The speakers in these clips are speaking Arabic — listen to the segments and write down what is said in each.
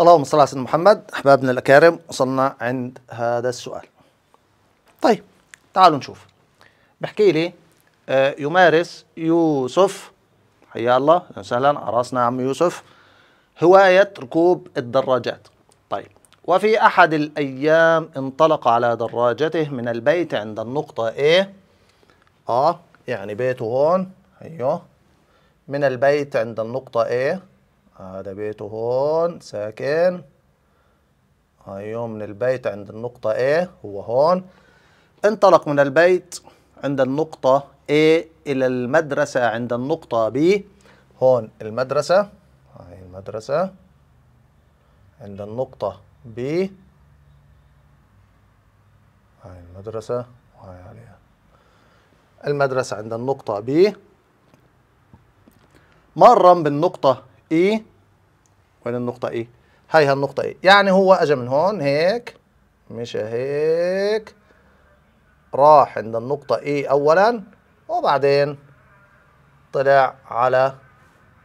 اللهم صل على سيدنا محمد احبابنا الاكارم وصلنا عند هذا السؤال طيب تعالوا نشوف بحكي لي آه، يمارس يوسف حيا الله وسهلا على راسنا عم يوسف هوايه ركوب الدراجات طيب وفي احد الايام انطلق على دراجته من البيت عند النقطه A اه يعني بيته هون ايوه من البيت عند النقطة A هذا بيته هون ساكن ايوه من البيت عند النقطة A هو هون انطلق من البيت عند النقطة A إلى المدرسة عند النقطة B هون المدرسة هاي المدرسة عند النقطة B هاي المدرسة وهاي عليها المدرسة عند النقطة B مرا بالنقطة E وين النقطة E؟ هيها النقطة E يعني هو أجا من هون هيك مشى هيك راح عند النقطة E أولا وبعدين طلع على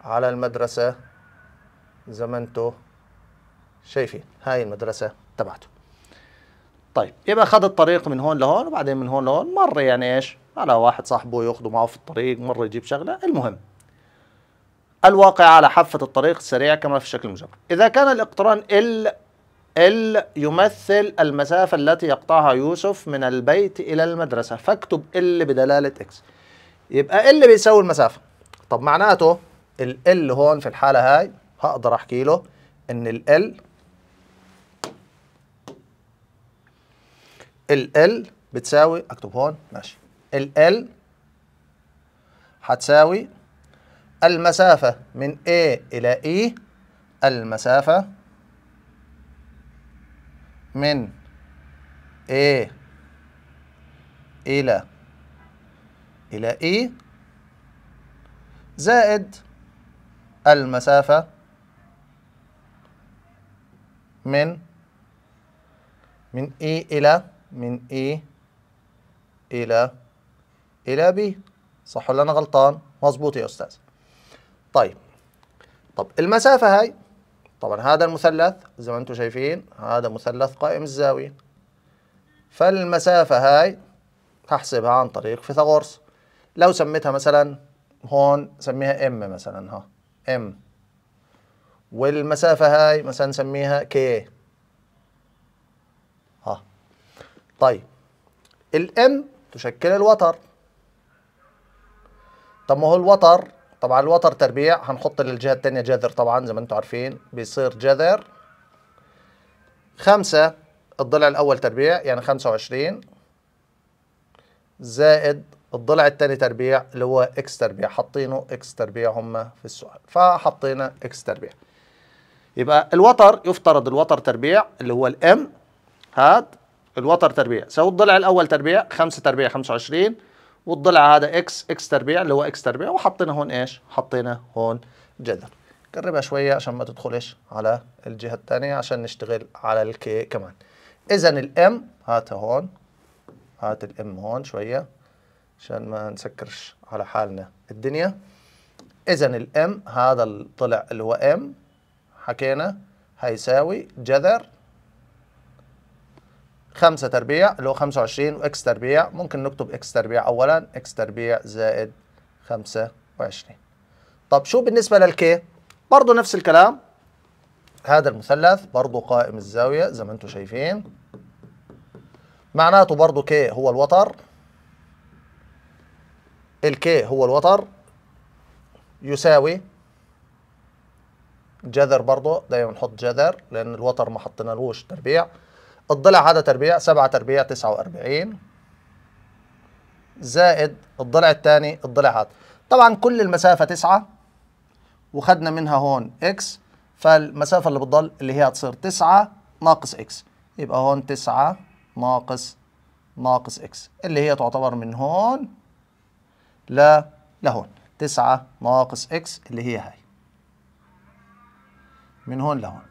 على المدرسة زي ما شايفين هاي المدرسة تبعته طيب يبقى خد الطريق من هون لهون وبعدين من هون لهون مر يعني ايش على واحد صاحبه ياخذه معه في الطريق مره يجيب شغله المهم الواقع على حافة الطريق السريع كما في الشكل المشابه إذا كان الاقتران ال ال يمثل المسافة التي يقطعها يوسف من البيت إلى المدرسة فاكتب ال بدلالة اكس يبقى ال بيساوي المسافة طب معناته ال ال هون في الحالة هاي هقدر أحكي له إن ال ال ال بتساوي أكتب هون ماشي ال ال هتساوي المسافة من A إلى E المسافة من A إلى إلى E زائد المسافة من من E إلى من E إلى إلى بي صح ولا أنا غلطان؟ مظبوط يا أستاذ طيب طب المسافة هاي طبعا هذا المثلث زي ما أنتم شايفين هذا مثلث قائم الزاوية فالمسافة هاي هحسبها عن طريق فيثاغورس لو سميتها مثلا هون سميها ام مثلا ها ام والمسافة هاي مثلا سميها كي ها طيب الام تشكل الوتر طب ما هو الوتر طبعا الوتر تربيع هنحط للجهة التانية جذر طبعا زي ما انتم عارفين بيصير جذر خمسة الضلع الأول تربيع يعني خمسة وعشرين زائد الضلع التاني تربيع اللي هو اكس تربيع حاطينه اكس تربيع هم في السؤال فحطينا اكس تربيع يبقى الوتر يفترض الوتر تربيع اللي هو الام هاد الوتر تربيع سو الضلع الأول تربيع خمسة تربيع خمسة وعشرين والضلع هذا اكس اكس تربيع اللي هو اكس تربيع وحطينا هون ايش؟ حطينا هون جذر. قربها شويه عشان ما تدخلش على الجهه الثانيه عشان نشتغل على الكي كمان. اذا الام هاتها هون هات الام هون شويه عشان ما نسكرش على حالنا الدنيا. اذا الام هذا الضلع اللي هو ام حكينا هيساوي جذر 5 تربيع اللي هو 25 واكس تربيع ممكن نكتب اكس تربيع اولا اكس تربيع زائد 25 طب شو بالنسبة للكي برضه نفس الكلام هذا المثلث برضه قائم الزاوية زي ما انتم شايفين معناته برضه كي هو الوتر الكي هو الوتر يساوي جذر برضه دايما نحط جذر لان الوتر ما حطينالوش تربيع الضلع هذا تربيع سبعة تربيع تسعة وأربعين زائد الضلع الثاني الضلع هذا طبعا كل المسافة تسعة وخدنا منها هون إكس فالمسافة اللي بتضل اللي هي هتصير تسعة ناقص إكس يبقى هون تسعة ناقص ناقص إكس اللي هي تعتبر من هون لا لهون تسعة ناقص إكس اللي هي هاي من هون لهون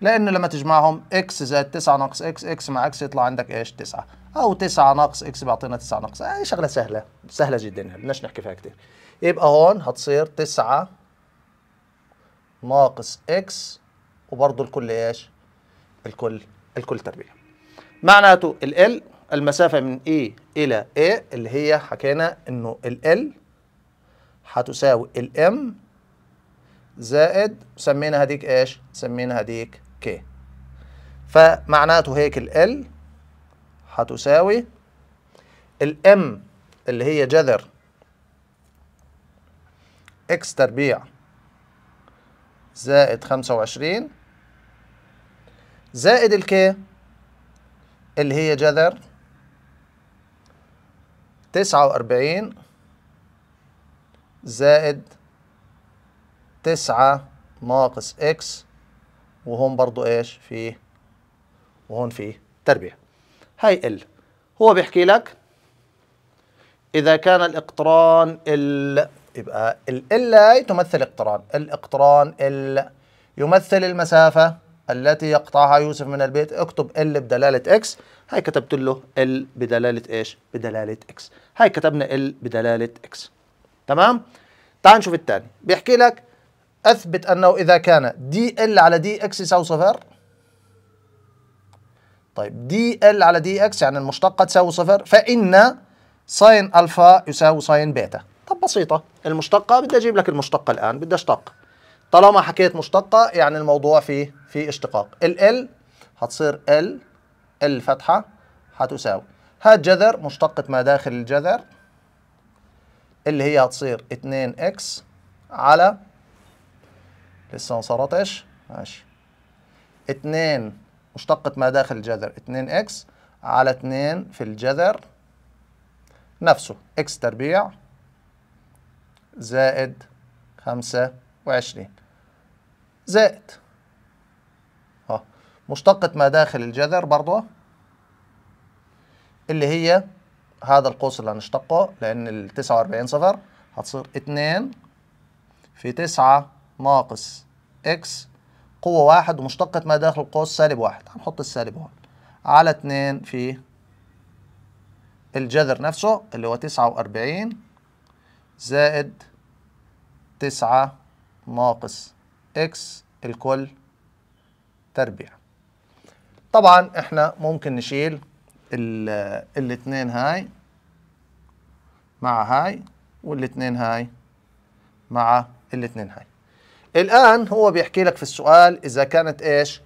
لأنه لما تجمعهم إكس زائد 9 ناقص إكس إكس مع إكس يطلع عندك إيش 9 أو 9 ناقص إكس بيعطينا 9 ناقص أي شغلة سهلة سهلة جدا بدناش نحكي فيها كتير يبقى هون هتصير 9 ناقص إكس وبرضه الكل إيش الكل الكل تربيع معناته ال المسافة من اي e إلى اي اللي هي حكينا إنه ال هتساوي الام زائد سمينا هذيك ايش؟ سمينا هذيك كي فمعناته هيك ال هتساوي الام اللي هي جذر اكس تربيع زائد 25 زائد الكي اللي هي جذر 49 زائد 9 ناقص اكس وهون برضو ايش في وهون في تربيع هاي ال هو بيحكي لك اذا كان الاقتران ال يبقى ال الإلا تمثل اقتران الاقتران ال يمثل المسافة التي يقطعها يوسف من البيت اكتب ال بدلالة اكس هاي كتبت له ال بدلالة ايش بدلالة اكس هاي كتبنا ال بدلالة اكس تمام تعال نشوف الثاني بيحكي لك أثبت أنه إذا كان دي ال على دي اكس يساوي صفر طيب دي ال على دي اكس يعني المشتقة تساوي صفر فإن ساين ألفا يساوي ساين بيتا طب بسيطة المشتقة بدي أجيب لك المشتقة الآن بدي أشتق طالما حكيت مشتقة يعني الموضوع فيه في اشتقاق ال ال هتصير ال ال فتحة هتساوي هات جذر مشتقة ما داخل الجذر اللي هي هتصير 2 اكس على لسه ما صارتش ماشي 2 مشتقة ما داخل الجذر 2 اكس على 2 في الجذر نفسه اكس تربيع زائد 25 زائد اه مشتقة ما داخل الجذر برضه اللي هي هذا القوس اللي هنشتقه لأن ال 49 صفر هتصير 2 في 9 ناقص اكس قوة واحد ومشتقة ما داخل القوس سالب واحد هنحط السالب هون على اتنين في الجذر نفسه اللي هو تسعة وأربعين زائد تسعة ناقص اكس الكل تربيع طبعا احنا ممكن نشيل الاتنين هاي مع هاي والاتنين هاي مع الاتنين هاي الآن هو بيحكي لك في السؤال إذا كانت إيش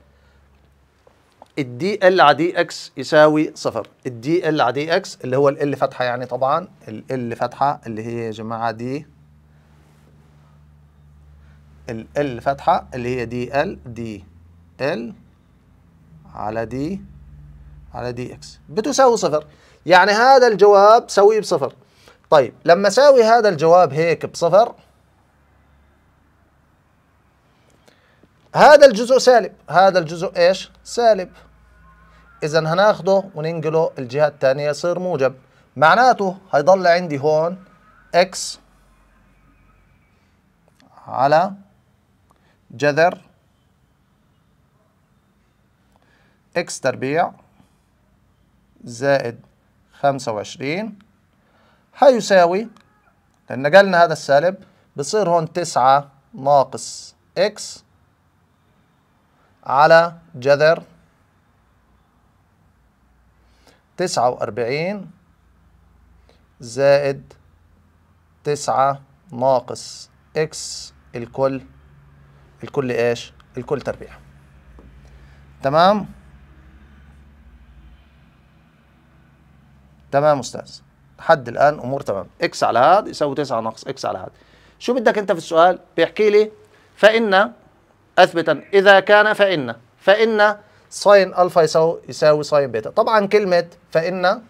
الدي ال على دي اكس يساوي صفر الدي ال على دي اكس اللي هو ال فتحه يعني طبعا ال فتحه اللي هي يا جماعه دي ال فتحه اللي هي دي ال دي ال على دي على دي اكس بتساوي صفر يعني هذا الجواب سويه بصفر طيب لما ساوي هذا الجواب هيك بصفر هذا الجزء سالب هذا الجزء ايش سالب اذا هناخده وننقله الجهه الثانيه يصير موجب معناته هيضل عندي هون x على جذر x تربيع زائد 25 هيساوي لأن نقلنا هذا السالب بصير هون 9 ناقص x على جذر تسعة وأربعين زائد تسعة ناقص إكس الكل الكل إيش؟ الكل تربيع تمام؟ تمام أستاذ لحد الآن أمور تمام إكس على هذا يساوي تسعة ناقص إكس على هذا شو بدك أنت في السؤال؟ بيحكي لي فإن اثبتا اذا كان فان فان ساين الفا يساوي يساوي ساين بيتا طبعا كلمه فان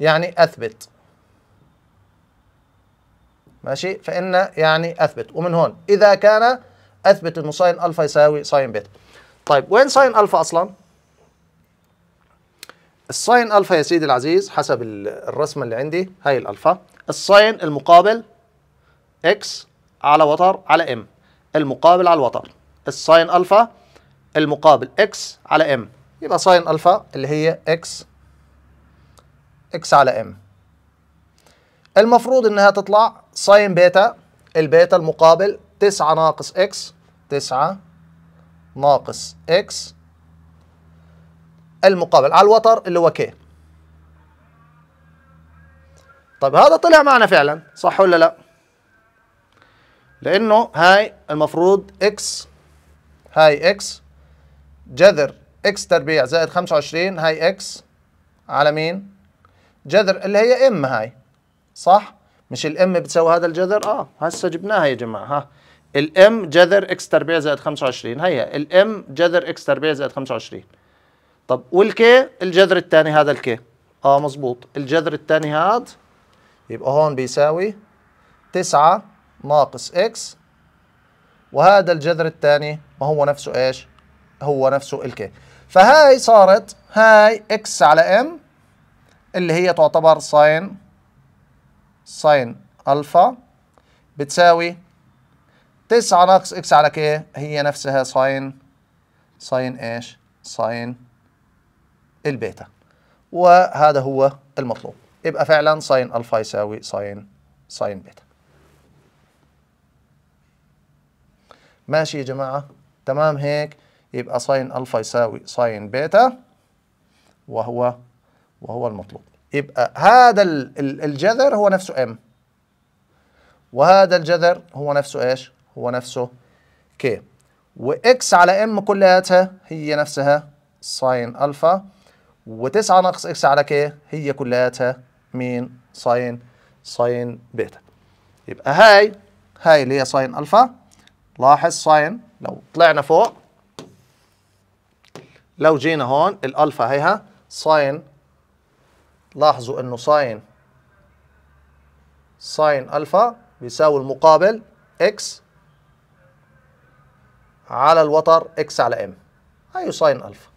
يعني اثبت ماشي فان يعني اثبت ومن هون اذا كان اثبت انه ساين الفا يساوي ساين بيتا طيب وين ساين الفا اصلا الساين الفا يا سيدي العزيز حسب الرسمه اللي عندي هاي الالفا الساين المقابل اكس على وتر على ام المقابل على الوتر الساين الفا المقابل اكس على ام يبقى ساين الفا اللي هي اكس اكس على ام المفروض انها تطلع ساين بيتا البيتا المقابل 9 ناقص اكس 9 ناقص اكس المقابل على الوتر اللي هو كي طب هذا طلع معنا فعلا صح ولا لا لانه هاي المفروض اكس هاي اكس جذر اكس تربيع زائد 25 هاي اكس على مين جذر اللي هي ام هاي صح مش الام بتساوي هذا الجذر اه هسه جبناها يا جماعه ها الام جذر اكس تربيع زائد 25 هيا الام جذر اكس تربيع زائد 25 طب والكي الجذر الثاني هذا الكي اه مظبوط الجذر الثاني هذا يبقى هون بيساوي 9 ناقص اكس وهذا الجذر الثاني ما هو نفسه ايش هو نفسه الكي فهاي صارت هاي اكس على ام اللي هي تعتبر ساين ساين الفا بتساوي 9 ناقص اكس على كي هي نفسها ساين ساين ايش ساين البيتا وهذا هو المطلوب يبقى فعلا ساين الفا يساوي ساين ساين بيتا ماشي يا جماعة تمام هيك يبقى ساين ألفا يساوي ساين بيتا وهو وهو المطلوب يبقى هذا الجذر هو نفسه ام وهذا الجذر هو نفسه ايش هو نفسه كي واكس على ام كلياتها هي نفسها ساين الفا و9 ناقص اكس على كي هي كلياتها مين ساين ساين بيتا يبقى هاي هاي اللي هي ساين الفا لاحظ ساين لو طلعنا فوق لو جينا هون الالفا هيها ساين لاحظوا انه ساين ساين الفا بيساوي المقابل اكس على الوتر اكس على ام هيو ساين الفا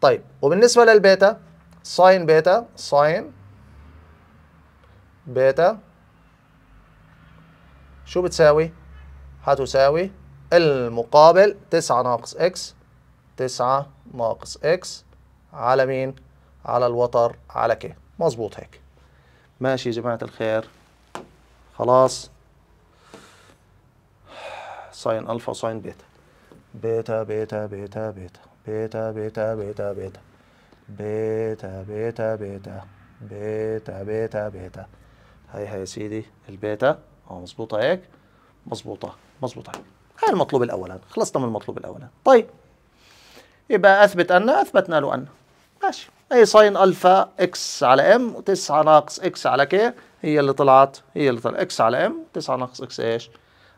طيب وبالنسبه للبيتا ساين بيتا ساين بيتا شو بتساوي هتساوي المقابل 9 ناقص اكس 9 ناقص اكس على مين؟ على الوتر على ك مظبوط هيك ماشي يا جماعة الخير خلاص ساين ألفا وساين بيتا بيتا بيتا بيتا بيتا بيتا بيتا بيتا بيتا بيتا بيتا بيتا بيتا بيتا بيتا هاي هاي يا سيدي البيتا اه مظبوطة هيك مظبوطة مظبوط هاي المطلوب الاولاني خلصنا من المطلوب الاولاني طيب يبقى اثبت ان اثبتنا له ان ماشي اي ساين الفا اكس على ام و9 ناقص اكس على كي هي اللي طلعت هي اللي طلعت اكس على ام 9 ناقص اكس ايش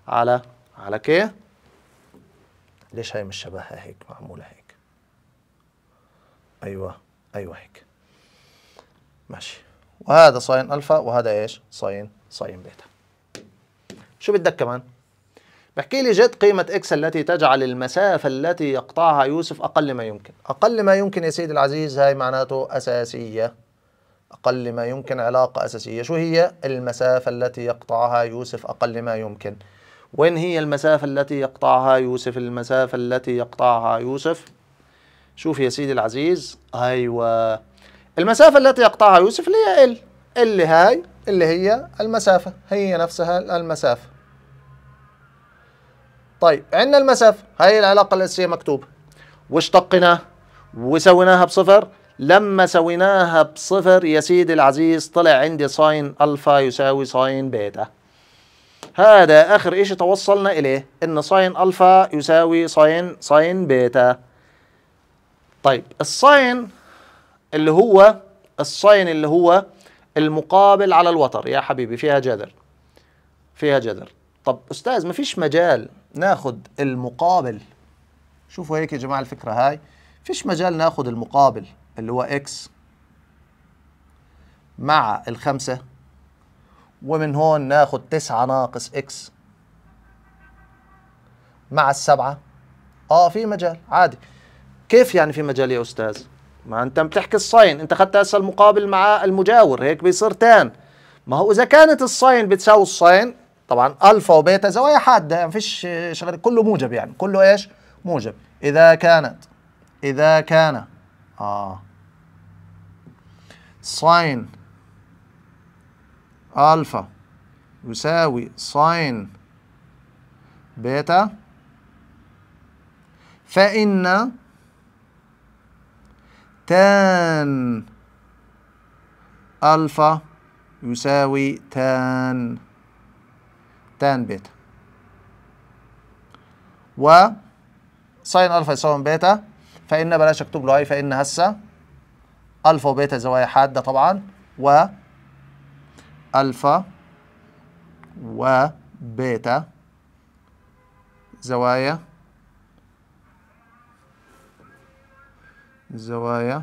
على على كي ليش هي مش شبهها هيك معموله هيك ايوه ايوه هيك ماشي وهذا ساين الفا وهذا ايش ساين ساين بيتا شو بدك كمان بحكي لي جد قيمة إكس التي تجعل المسافة التي يقطعها يوسف أقل ما يمكن أقل ما يمكن يا سيدي العزيز هاي معناته أساسية أقل ما يمكن علاقة أساسية شو هي المسافة التي يقطعها يوسف أقل ما يمكن وين هي المسافة التي يقطعها يوسف المسافة التي يقطعها يوسف شوف يا سيدي العزيز أيوة المسافة التي يقطعها يوسف اللي هي ال اللي هاي اللي هي المسافة هي نفسها المسافة طيب عندنا المسافة هي العلاقة الأساسية مكتوبة واشتقناها وسويناها بصفر لما سويناها بصفر يا سيدي العزيز طلع عندي ساين ألفا يساوي ساين بيتا هذا آخر إشي توصلنا إليه إن ساين ألفا يساوي ساين ساين بيتا طيب الساين اللي هو الساين اللي هو المقابل على الوتر يا حبيبي فيها جذر فيها جذر طب استاذ ما فيش مجال ناخد المقابل شوفوا هيك يا جماعه الفكره هاي فيش مجال ناخد المقابل اللي هو اكس مع الخمسة ومن هون ناخد تسعة ناقص اكس مع السبعة اه في مجال عادي كيف يعني في مجال يا استاذ ما انت بتحكي الصين انت اخذت هسه المقابل مع المجاور هيك بيصير تان ما هو اذا كانت الصين بتساوي الصين طبعا الفا وبيتا زوايا حاده ما فيش شغل كله موجب يعني كله ايش موجب اذا كانت اذا كان اه ساين الفا يساوي ساين بيتا فإن تان ألفا يساوي تان تان بيتا و ساين الفا يساوي بيتا فان بلاش اكتب له اي فان هسه الفا وبيتا زوايا حاده طبعا و الفا وبيتا زوايا زوايا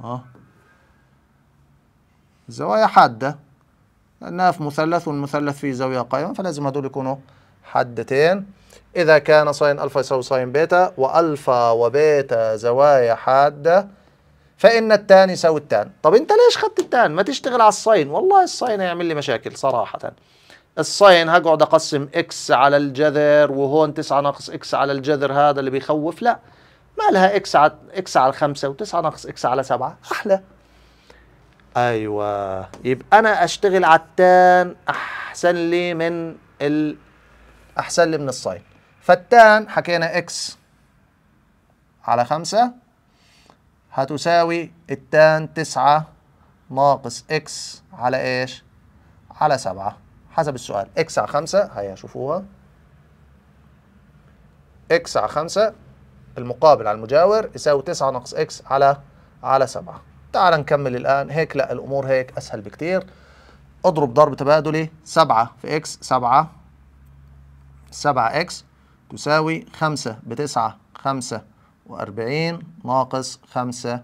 ها آه، زوايا حاده لأنها في مثلث والمثلث فيه زاوية قائمة فلازم هدول يكونوا حدتين إذا كان صين ألفا يساوي صين بيتا وألفا وبيتا زوايا حادة فإن التان يساوي التان طب أنت ليش خدت التان ما تشتغل على الصين والله الصين هيعمل لي مشاكل صراحة الصين هقعد أقسم إكس على الجذر وهون 9 ناقص إكس على الجذر هذا اللي بيخوف لا ما لها إكس على إكس على 5 و9 ناقص إكس على 7 أحلى ايوه يبقى انا اشتغل على احسن لي من ال احسن لي من الصين فالتان حكينا اكس على خمسة هتساوي التان تسعة ناقص اكس على ايش؟ على سبعة حسب السؤال اكس على خمسة هيا شوفوها اكس على خمسة المقابل على المجاور يساوي تسعة ناقص اكس على على سبعة تعال نكمل الآن هيك لا الأمور هيك أسهل بكتير أضرب ضرب تبادلي سبعة في إكس سبعة سبعة إكس تساوي خمسة بتسعة خمسة وأربعين ناقص خمسة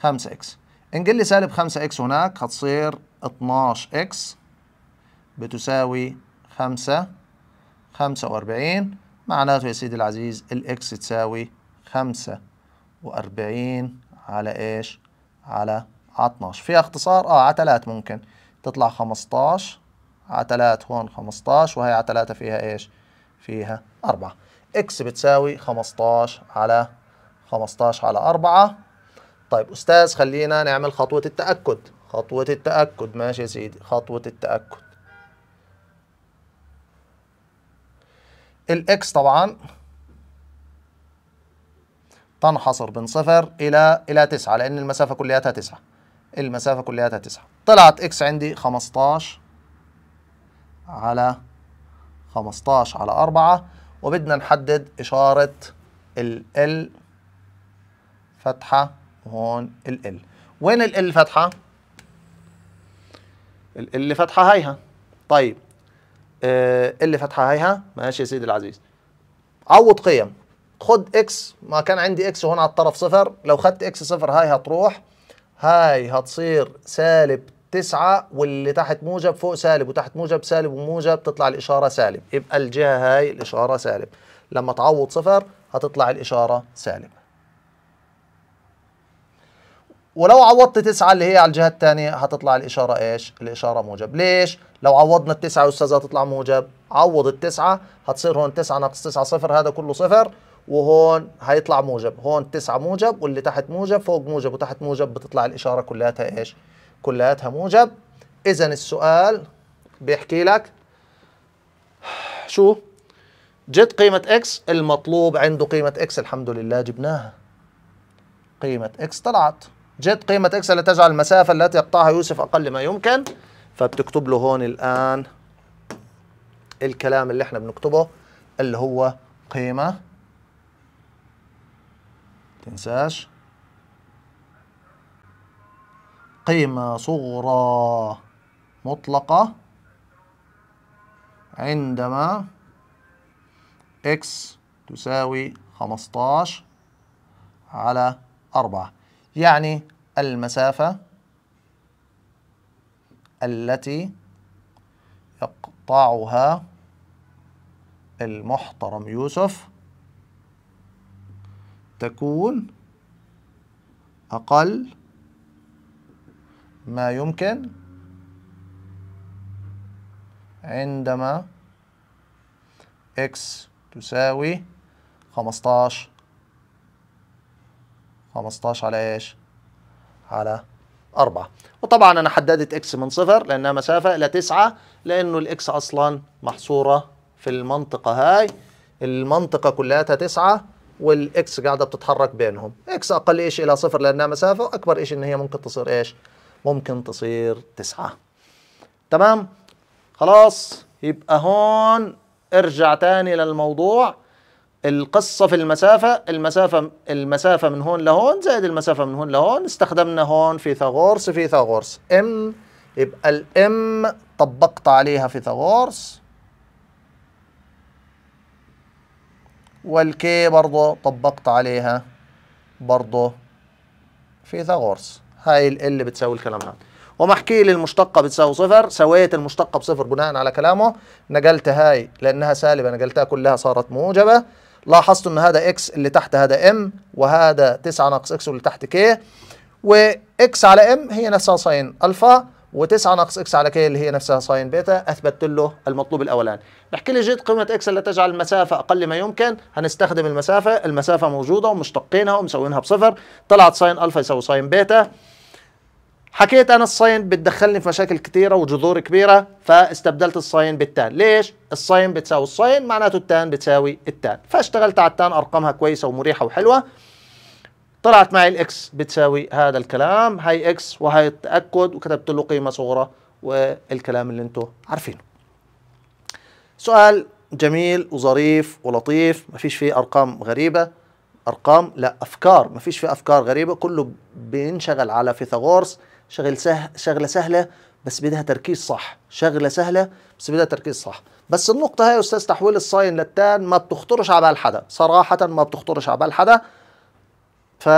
خمسة إكس انقل لي سالب خمسة إكس هناك هتصير اتناش إكس بتساوي خمسة خمسة وأربعين معناته يا سيدي العزيز الإكس تساوي خمسة وأربعين على إيش؟ على 12 في اختصار اه على 3 ممكن تطلع 15 على 3 هون 15 وهي على 3 فيها ايش فيها 4 اكس بتساوي 15 على 15 على 4 طيب استاذ خلينا نعمل خطوة التأكد خطوة التأكد ماشي يا سيدي خطوة التأكد الاكس طبعا تنحصر من صفر إلى إلى 9 لأن المسافة كلياتها 9 المسافة كلياتها 9 طلعت إكس عندي 15 على 15 على 4 وبدنا نحدد إشارة ال ال فتحة وهون ال ال وين ال ال فتحة؟ ال اللي فتحة هيها طيب آه اللي فتحة هيها ماشي يا سيدي العزيز عوض قيم خد اكس ما كان عندي اكس هون على الطرف صفر لو خدت اكس صفر هاي هتروح هاي هتصير سالب تسعة واللي تحت موجب فوق سالب وتحت موجب سالب وموجب تطلع الإشارة سالب يبقى الجهة هاي الإشارة سالب لما تعوض صفر هتطلع الإشارة سالب ولو عوضت تسعة اللي هي على الجهة الثانية هتطلع الإشارة إيش؟ الإشارة موجب ليش؟ لو عوضنا التسعة يا أستاذ هتطلع موجب عوض التسعة هتصير هون تسعة ناقص تسعة صفر هذا كله صفر وهون هيطلع موجب هون 9 موجب واللي تحت موجب فوق موجب وتحت موجب بتطلع الإشارة كلياتها إيش كلياتها موجب إذا السؤال بيحكي لك شو جت قيمة إكس المطلوب عنده قيمة إكس الحمد لله جبناها قيمة إكس طلعت جت قيمة إكس لتجعل تجعل المسافة التي يقطعها يوسف أقل ما يمكن فبتكتب له هون الآن الكلام اللي احنا بنكتبه اللي هو قيمة تنساش قيمة صغرى مطلقة عندما x تساوي 15 على 4 يعني المسافة التي يقطعها المحترم يوسف تكون أقل ما يمكن عندما x تساوي 15 15 على ايش؟ على 4 وطبعا انا حددت x من صفر لانها مسافه الى 9 لانه الاكس اصلا محصوره في المنطقه هاي المنطقه كلها 9 والاكس قاعده بتتحرك بينهم اكس اقل شيء الى صفر لانها مسافه واكبر شيء ان هي ممكن تصير ايش ممكن تصير تسعة تمام خلاص يبقى هون ارجع تاني للموضوع القصة في المسافة المسافة المسافة من هون لهون زائد المسافة من هون لهون استخدمنا هون فيثاغورس فيثاغورس ام يبقى الام طبقت عليها فيثاغورس والكي برضه طبقت عليها برضه فيثاغورس هاي ال اللي بتساوي الكلام هذا وما احكي لي المشتقه بتساوي صفر سويت المشتقه بصفر بناء على كلامه نقلت هاي لانها سالبه نقلتها كلها صارت موجبه لاحظت ان هذا اكس اللي تحت هذا ام وهذا 9 ناقص اكس واللي تحت كي واكس على ام هي نفسها ساين الفا و9 ناقص اكس على كي اللي هي نفسها ساين بيتا اثبتت له المطلوب الاولاني بحكي لي جيت قيمه اكس اللي تجعل المسافه اقل ما يمكن هنستخدم المسافه المسافه موجوده ومشتقينها ومسوينها بصفر طلعت ساين الفا يساوي ساين بيتا حكيت انا الساين بتدخلني في مشاكل كثيره وجذور كبيره فاستبدلت الساين بالتان ليش الساين بتساوي الساين معناته التان بتساوي التان فاشتغلت على التان ارقامها كويسه ومريحه وحلوه طلعت معي الاكس بتساوي هذا الكلام هاي اكس وهي التاكد وكتبت له قيمه صغرى والكلام اللي انتم عارفينه سؤال جميل وظريف ولطيف ما فيش فيه ارقام غريبه ارقام لا افكار ما فيش فيه افكار غريبه كله بينشغل على فيثاغورس شغل سه شغله سهله بس بدها تركيز صح شغله سهله بس بدها تركيز صح بس النقطه هي يا استاذ تحويل الساين للتان ما بتخطرش على بال حدا صراحه ما بتخطرش على بال حدا ف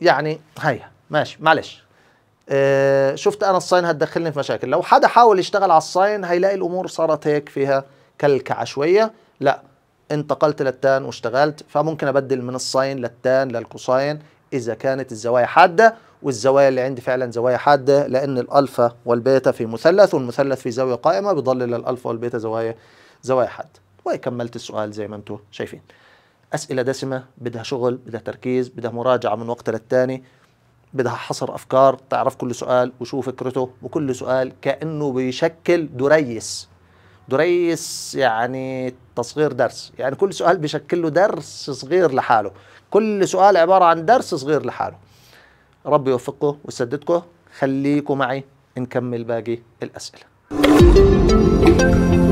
يعني هيا ماشي معلش آه شفت انا الصين هتدخلني في مشاكل لو حدا حاول يشتغل على الصين هيلاقي الامور صارت هيك فيها كلكعة شوية لا انتقلت للتان واشتغلت فممكن ابدل من الصين للتان للكوساين اذا كانت الزوايا حاده والزوايا اللي عندي فعلا زوايا حاده لان الالفا والبيتا في مثلث والمثلث في زاويه قائمه بيضلل الالفا والبيتا زوايا زوايا حاده وكملت السؤال زي ما انتم شايفين اسئله دسمه بدها شغل بدها تركيز بدها مراجعه من وقت للتاني بدها حصر افكار تعرف كل سؤال وشو فكرته وكل سؤال كانه بيشكل دريس دريس يعني تصغير درس يعني كل سؤال بيشكل له درس صغير لحاله كل سؤال عباره عن درس صغير لحاله ربي يوفقكم ويسددكم خليكم معي نكمل باقي الاسئله